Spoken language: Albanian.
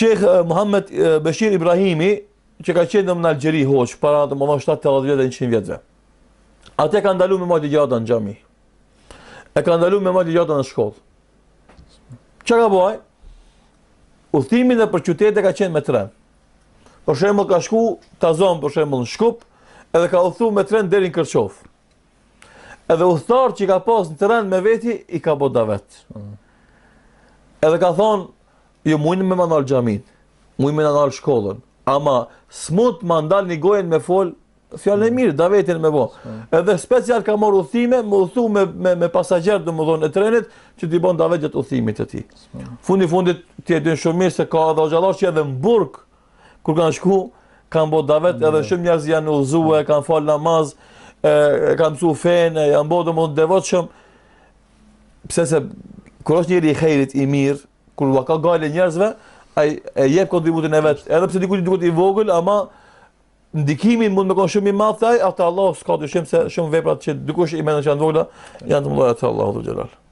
Shekh eh, Muhammed eh, Beshir Ibrahimi, që ka qenë në Algjeri hoq, para të më 70 7-80 vjetë në 100 vjetëve. Ate ka ndalu me Mali gjatë në gjami. E ka ndalu me Mali gjatë në shkollë. Që ka bëaj? Uthimin dhe për qytete ka qenë me tren. Për shembull ka shku, ta zonë për shembull në shkup, edhe ka udhthu me tren deri në Kërçov Edhe uthtar që ka pas në tren me veti, i ka bodavet. Edhe ka thonë, Jo mujnë me mandal gjamin, mujnë me mandal shkollën, ama smut mandal një gojen me fol, fjallën e mirë, davetin me bo. Edhe special ka morë uthime, më uthu me, me, me pasajerë dhe më dhonë e trenit, që t'i bën davet gjëtë uthimit e ti. Fundi fundit t'i e dynë shumë mirë se ka adha gjallash që edhe në burg, kur kanë shku, kanë bo davet edhe shumë njerëz janë uzuë, kanë falë namaz, e, kanë mësu fene, janë bo dhe më dhonë shumë. Pse se, kur është njëri i i mirë, kur ka gale njerëzve, ai e jep kontributin e vet. Edhe pse dikujt duket i vogël, ama ndikimi mund të mëkon shumë i madh thaj, atë Allah s'ka dyshim se shumë veprat që dikush i mendon se janë vogla, janë të mëdha te Allahu subhanahu wa